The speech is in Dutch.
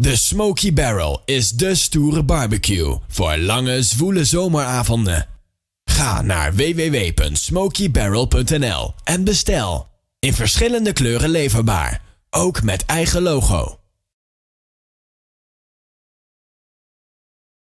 De Smoky Barrel is de stoere barbecue voor lange, zwoele zomeravonden. Ga naar www.smokybarrel.nl en bestel. In verschillende kleuren leverbaar, ook met eigen logo.